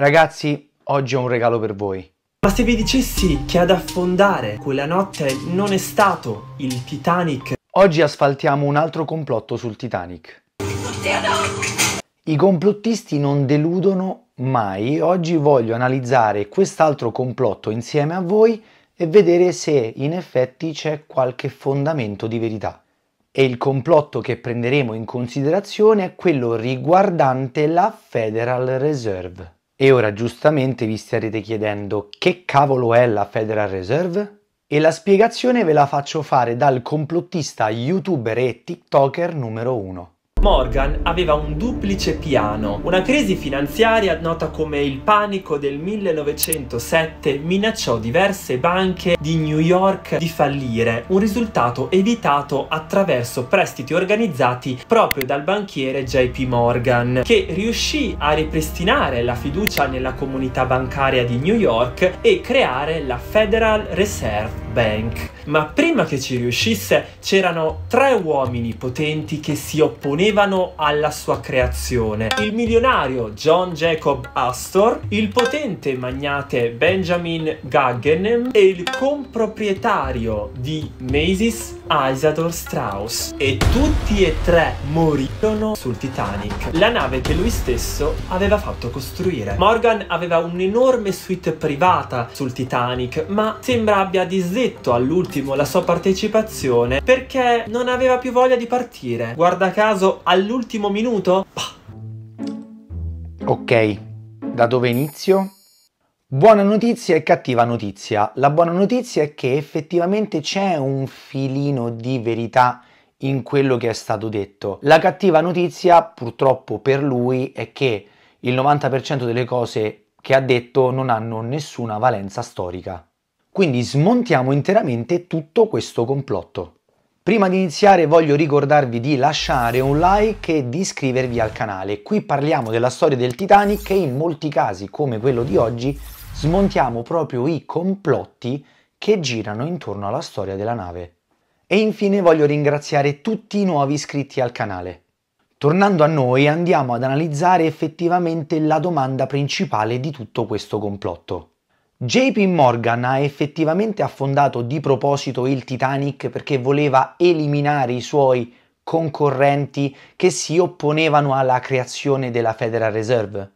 Ragazzi, oggi ho un regalo per voi. Ma se vi dicessi che ad affondare quella notte non è stato il Titanic... Oggi asfaltiamo un altro complotto sul Titanic. I complottisti non deludono mai. Oggi voglio analizzare quest'altro complotto insieme a voi e vedere se in effetti c'è qualche fondamento di verità. E il complotto che prenderemo in considerazione è quello riguardante la Federal Reserve. E ora giustamente vi starete chiedendo che cavolo è la Federal Reserve? E la spiegazione ve la faccio fare dal complottista youtuber e tiktoker numero uno. Morgan aveva un duplice piano. Una crisi finanziaria nota come il panico del 1907 minacciò diverse banche di New York di fallire, un risultato evitato attraverso prestiti organizzati proprio dal banchiere JP Morgan, che riuscì a ripristinare la fiducia nella comunità bancaria di New York e creare la Federal Reserve Bank. Ma prima che ci riuscisse c'erano tre uomini potenti che si opponevano alla sua creazione. Il milionario John Jacob Astor, il potente magnate Benjamin Gaggenem e il comproprietario di Macy's Isador Strauss e tutti e tre morirono sul Titanic, la nave che lui stesso aveva fatto costruire. Morgan aveva un'enorme suite privata sul Titanic, ma sembra abbia disdetto all'ultimo la sua partecipazione perché non aveva più voglia di partire. Guarda caso all'ultimo minuto... Bah. Ok, da dove inizio? Buona notizia e cattiva notizia. La buona notizia è che effettivamente c'è un filino di verità in quello che è stato detto. La cattiva notizia, purtroppo per lui, è che il 90% delle cose che ha detto non hanno nessuna valenza storica. Quindi smontiamo interamente tutto questo complotto. Prima di iniziare voglio ricordarvi di lasciare un like e di iscrivervi al canale. Qui parliamo della storia del Titanic che in molti casi, come quello di oggi, smontiamo proprio i complotti che girano intorno alla storia della nave. E infine voglio ringraziare tutti i nuovi iscritti al canale. Tornando a noi andiamo ad analizzare effettivamente la domanda principale di tutto questo complotto. JP Morgan ha effettivamente affondato di proposito il Titanic perché voleva eliminare i suoi concorrenti che si opponevano alla creazione della Federal Reserve?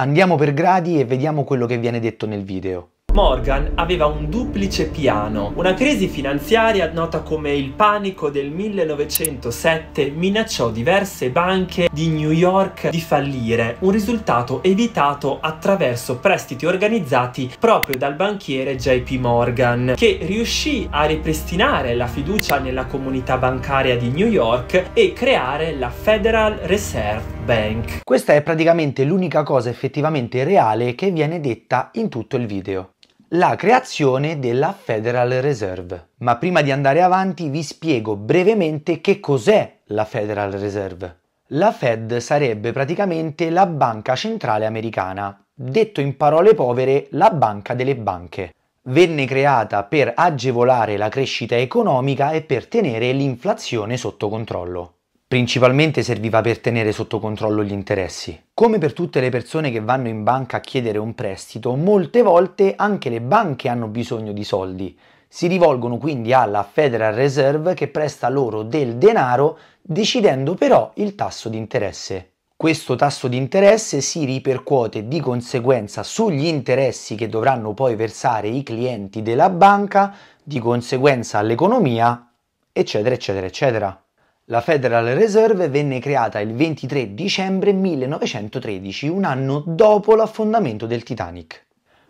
Andiamo per gradi e vediamo quello che viene detto nel video. Morgan aveva un duplice piano, una crisi finanziaria nota come il panico del 1907 minacciò diverse banche di New York di fallire, un risultato evitato attraverso prestiti organizzati proprio dal banchiere JP Morgan, che riuscì a ripristinare la fiducia nella comunità bancaria di New York e creare la Federal Reserve bank. Questa è praticamente l'unica cosa effettivamente reale che viene detta in tutto il video la creazione della Federal Reserve. Ma prima di andare avanti vi spiego brevemente che cos'è la Federal Reserve. La Fed sarebbe praticamente la banca centrale americana, detto in parole povere la banca delle banche. Venne creata per agevolare la crescita economica e per tenere l'inflazione sotto controllo. Principalmente serviva per tenere sotto controllo gli interessi. Come per tutte le persone che vanno in banca a chiedere un prestito, molte volte anche le banche hanno bisogno di soldi. Si rivolgono quindi alla Federal Reserve che presta loro del denaro decidendo però il tasso di interesse. Questo tasso di interesse si ripercuote di conseguenza sugli interessi che dovranno poi versare i clienti della banca, di conseguenza all'economia, eccetera, eccetera, eccetera. La Federal Reserve venne creata il 23 dicembre 1913, un anno dopo l'affondamento del Titanic.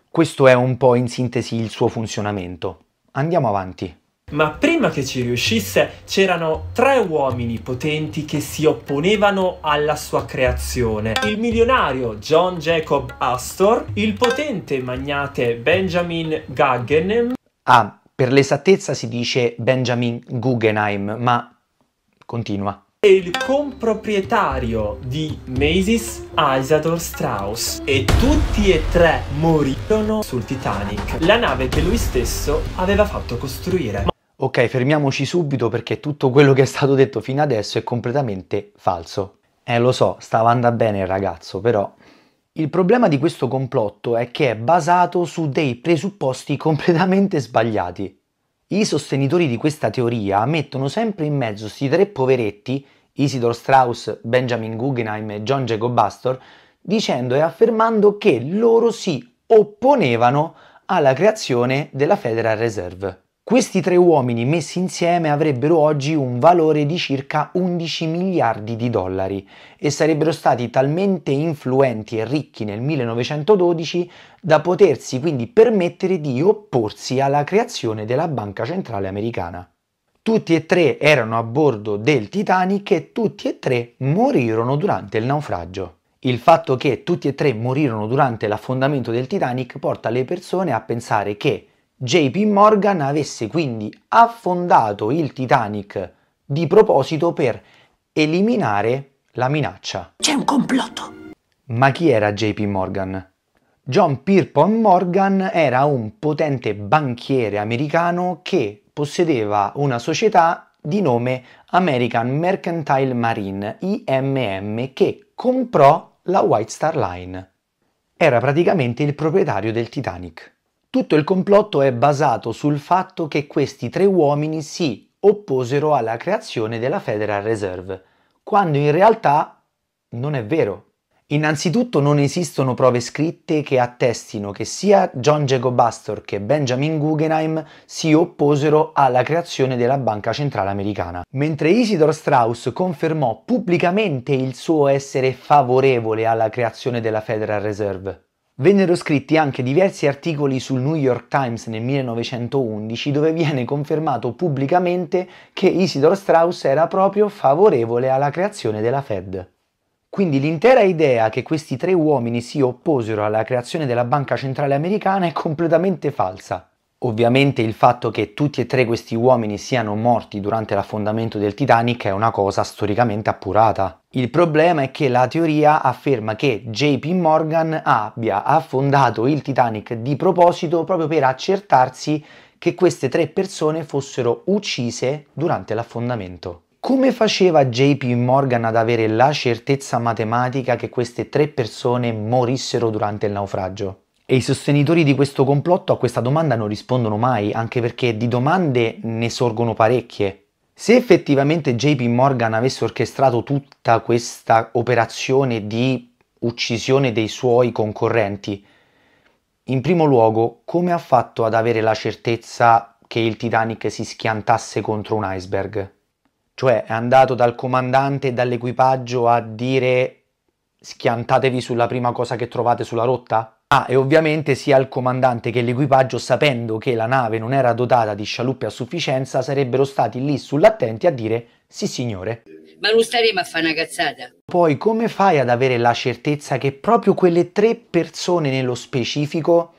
Questo è un po' in sintesi il suo funzionamento. Andiamo avanti. Ma prima che ci riuscisse c'erano tre uomini potenti che si opponevano alla sua creazione. Il milionario John Jacob Astor, il potente magnate Benjamin Guggenheim. Ah, per l'esattezza si dice Benjamin Guggenheim, ma Continua. È il comproprietario di Macy's Isador Strauss e tutti e tre morirono sul Titanic, la nave che lui stesso aveva fatto costruire. Ok, fermiamoci subito perché tutto quello che è stato detto fino adesso è completamente falso. Eh, lo so, stava andando bene il ragazzo, però... Il problema di questo complotto è che è basato su dei presupposti completamente sbagliati. I sostenitori di questa teoria mettono sempre in mezzo questi tre poveretti, Isidor Strauss, Benjamin Guggenheim e John Jacob Astor, dicendo e affermando che loro si opponevano alla creazione della Federal Reserve. Questi tre uomini messi insieme avrebbero oggi un valore di circa 11 miliardi di dollari e sarebbero stati talmente influenti e ricchi nel 1912 da potersi quindi permettere di opporsi alla creazione della Banca Centrale Americana. Tutti e tre erano a bordo del Titanic e tutti e tre morirono durante il naufragio. Il fatto che tutti e tre morirono durante l'affondamento del Titanic porta le persone a pensare che JP Morgan avesse quindi affondato il Titanic di proposito per eliminare la minaccia. C'è un complotto! Ma chi era JP Morgan? John Pierpont Morgan era un potente banchiere americano che possedeva una società di nome American Mercantile Marine, IMM, che comprò la White Star Line. Era praticamente il proprietario del Titanic. Tutto il complotto è basato sul fatto che questi tre uomini si opposero alla creazione della Federal Reserve, quando in realtà non è vero. Innanzitutto non esistono prove scritte che attestino che sia John Jacob Astor che Benjamin Guggenheim si opposero alla creazione della Banca Centrale Americana. Mentre Isidor Strauss confermò pubblicamente il suo essere favorevole alla creazione della Federal Reserve. Vennero scritti anche diversi articoli sul New York Times nel 1911 dove viene confermato pubblicamente che Isidor Strauss era proprio favorevole alla creazione della Fed. Quindi l'intera idea che questi tre uomini si opposero alla creazione della Banca Centrale Americana è completamente falsa. Ovviamente il fatto che tutti e tre questi uomini siano morti durante l'affondamento del Titanic è una cosa storicamente appurata. Il problema è che la teoria afferma che JP Morgan abbia affondato il Titanic di proposito proprio per accertarsi che queste tre persone fossero uccise durante l'affondamento. Come faceva JP Morgan ad avere la certezza matematica che queste tre persone morissero durante il naufragio? E i sostenitori di questo complotto a questa domanda non rispondono mai, anche perché di domande ne sorgono parecchie. Se effettivamente JP Morgan avesse orchestrato tutta questa operazione di uccisione dei suoi concorrenti, in primo luogo, come ha fatto ad avere la certezza che il Titanic si schiantasse contro un iceberg? Cioè è andato dal comandante e dall'equipaggio a dire schiantatevi sulla prima cosa che trovate sulla rotta? Ah, e ovviamente sia il comandante che l'equipaggio, sapendo che la nave non era dotata di scialuppe a sufficienza, sarebbero stati lì sull'attenti a dire sì signore. Ma non staremo a fare una cazzata. Poi come fai ad avere la certezza che proprio quelle tre persone nello specifico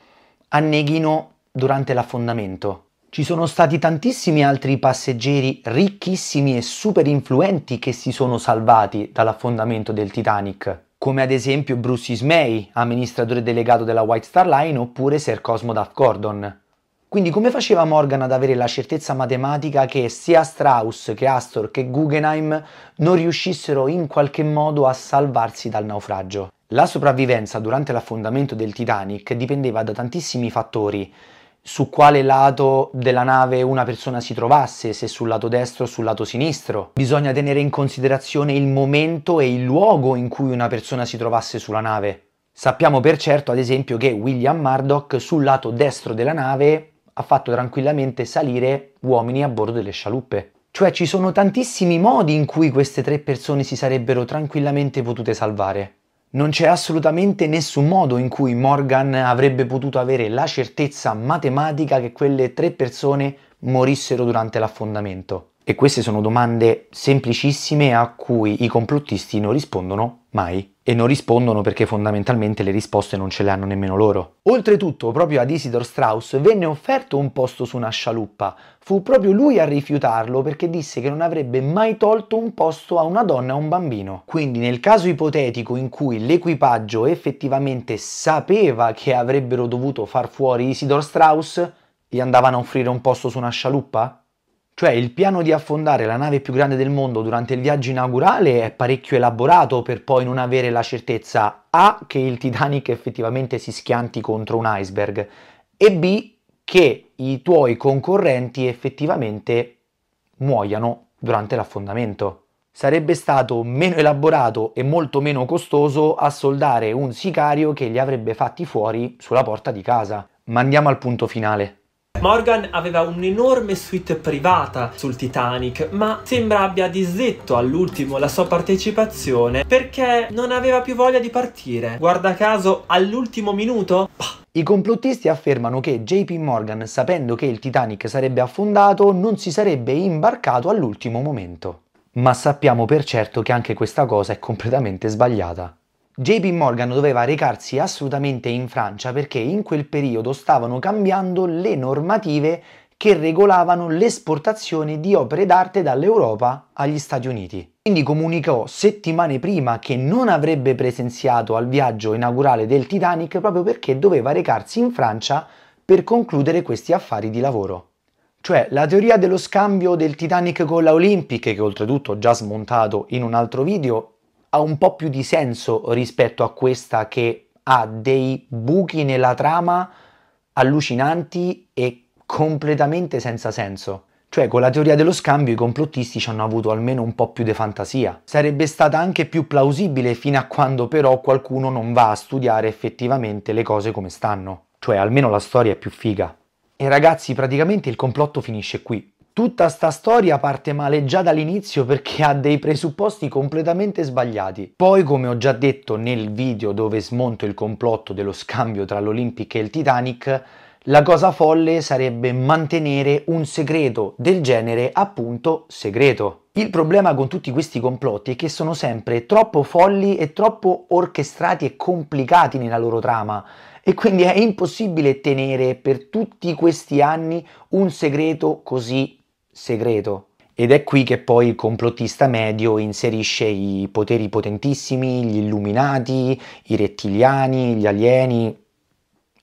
anneghino durante l'affondamento? Ci sono stati tantissimi altri passeggeri ricchissimi e super influenti che si sono salvati dall'affondamento del Titanic come ad esempio Bruce Ismay, amministratore delegato della White Star Line, oppure Sir Cosmo Duff Gordon. Quindi come faceva Morgan ad avere la certezza matematica che sia Strauss che Astor che Guggenheim non riuscissero in qualche modo a salvarsi dal naufragio? La sopravvivenza durante l'affondamento del Titanic dipendeva da tantissimi fattori, su quale lato della nave una persona si trovasse, se sul lato destro o sul lato sinistro. Bisogna tenere in considerazione il momento e il luogo in cui una persona si trovasse sulla nave. Sappiamo per certo, ad esempio, che William Murdoch sul lato destro della nave ha fatto tranquillamente salire uomini a bordo delle scialuppe. Cioè ci sono tantissimi modi in cui queste tre persone si sarebbero tranquillamente potute salvare. Non c'è assolutamente nessun modo in cui Morgan avrebbe potuto avere la certezza matematica che quelle tre persone morissero durante l'affondamento. E queste sono domande semplicissime a cui i complottisti non rispondono mai e non rispondono perché fondamentalmente le risposte non ce le hanno nemmeno loro. Oltretutto, proprio ad Isidor Strauss venne offerto un posto su una scialuppa. Fu proprio lui a rifiutarlo perché disse che non avrebbe mai tolto un posto a una donna o a un bambino. Quindi nel caso ipotetico in cui l'equipaggio effettivamente sapeva che avrebbero dovuto far fuori Isidor Strauss, gli andavano a offrire un posto su una scialuppa? Cioè il piano di affondare la nave più grande del mondo durante il viaggio inaugurale è parecchio elaborato per poi non avere la certezza A che il Titanic effettivamente si schianti contro un iceberg e B che i tuoi concorrenti effettivamente muoiano durante l'affondamento. Sarebbe stato meno elaborato e molto meno costoso assoldare un sicario che li avrebbe fatti fuori sulla porta di casa. Ma andiamo al punto finale. Morgan aveva un'enorme suite privata sul Titanic, ma sembra abbia disdetto all'ultimo la sua partecipazione perché non aveva più voglia di partire. Guarda caso, all'ultimo minuto... Bah, i complottisti affermano che JP Morgan, sapendo che il Titanic sarebbe affondato, non si sarebbe imbarcato all'ultimo momento. Ma sappiamo per certo che anche questa cosa è completamente sbagliata. JP Morgan doveva recarsi assolutamente in Francia perché in quel periodo stavano cambiando le normative che regolavano l'esportazione di opere d'arte dall'Europa agli Stati Uniti. Quindi comunicò settimane prima che non avrebbe presenziato al viaggio inaugurale del Titanic proprio perché doveva recarsi in Francia per concludere questi affari di lavoro. Cioè la teoria dello scambio del Titanic con la Olympic, che oltretutto ho già smontato in un altro video, ha un po' più di senso rispetto a questa che ha dei buchi nella trama allucinanti e completamente senza senso. Cioè, con la teoria dello scambio i complottisti ci hanno avuto almeno un po' più di fantasia. Sarebbe stata anche più plausibile fino a quando però qualcuno non va a studiare effettivamente le cose come stanno. Cioè, almeno la storia è più figa. E ragazzi, praticamente il complotto finisce qui tutta sta storia parte male già dall'inizio perché ha dei presupposti completamente sbagliati. Poi, come ho già detto nel video dove smonto il complotto dello scambio tra l'Olympic e il Titanic, la cosa folle sarebbe mantenere un segreto del genere appunto segreto. Il problema con tutti questi complotti è che sono sempre troppo folli e troppo orchestrati e complicati nella loro trama e quindi è impossibile tenere per tutti questi anni un segreto così segreto. Ed è qui che poi il complottista medio inserisce i poteri potentissimi, gli illuminati, i rettiliani, gli alieni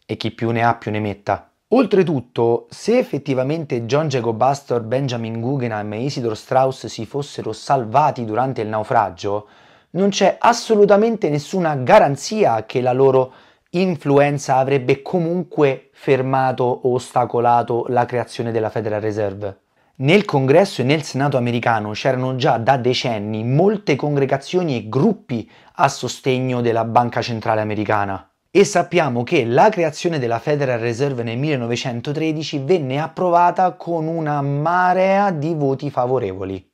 e chi più ne ha più ne metta. Oltretutto, se effettivamente John Jacob Astor, Benjamin Guggenheim e Isidor Strauss si fossero salvati durante il naufragio, non c'è assolutamente nessuna garanzia che la loro influenza avrebbe comunque fermato o ostacolato la creazione della Federal Reserve. Nel Congresso e nel Senato americano c'erano già da decenni molte congregazioni e gruppi a sostegno della Banca Centrale Americana e sappiamo che la creazione della Federal Reserve nel 1913 venne approvata con una marea di voti favorevoli.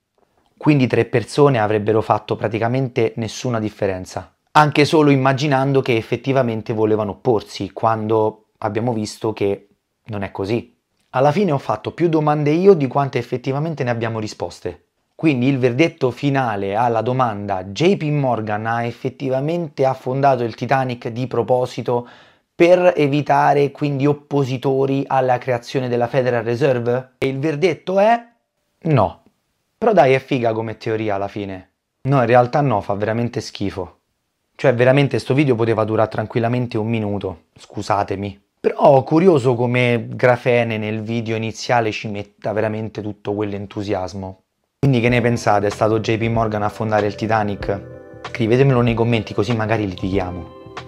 Quindi tre persone avrebbero fatto praticamente nessuna differenza, anche solo immaginando che effettivamente volevano opporsi, quando abbiamo visto che non è così. Alla fine ho fatto più domande io di quante effettivamente ne abbiamo risposte. Quindi il verdetto finale alla domanda JP Morgan ha effettivamente affondato il Titanic di proposito per evitare quindi oppositori alla creazione della Federal Reserve? E il verdetto è no. Però dai è figa come teoria alla fine. No, in realtà no, fa veramente schifo. Cioè veramente sto video poteva durare tranquillamente un minuto, scusatemi. Però curioso come Grafene nel video iniziale ci metta veramente tutto quell'entusiasmo. Quindi che ne pensate? È stato JP Morgan a fondare il Titanic? Scrivetemelo nei commenti così magari litighiamo.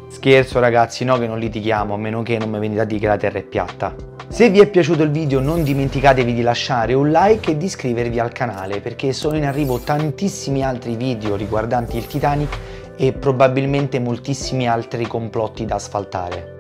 Scherzo ragazzi, no che non litighiamo, a meno che non mi venite a dire che la terra è piatta. Se vi è piaciuto il video non dimenticatevi di lasciare un like e di iscrivervi al canale perché sono in arrivo tantissimi altri video riguardanti il Titanic e probabilmente moltissimi altri complotti da asfaltare.